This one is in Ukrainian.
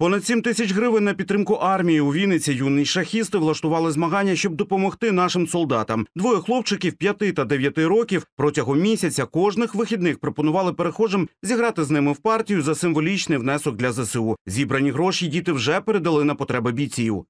Понад 7 тисяч гривень на підтримку армії у Вінниці юні шахісти влаштували змагання, щоб допомогти нашим солдатам. Двоє хлопчиків 5 та 9 років протягом місяця кожних вихідних пропонували перехожим зіграти з ними в партію за символічний внесок для ЗСУ. Зібрані гроші діти вже передали на потреби бійців.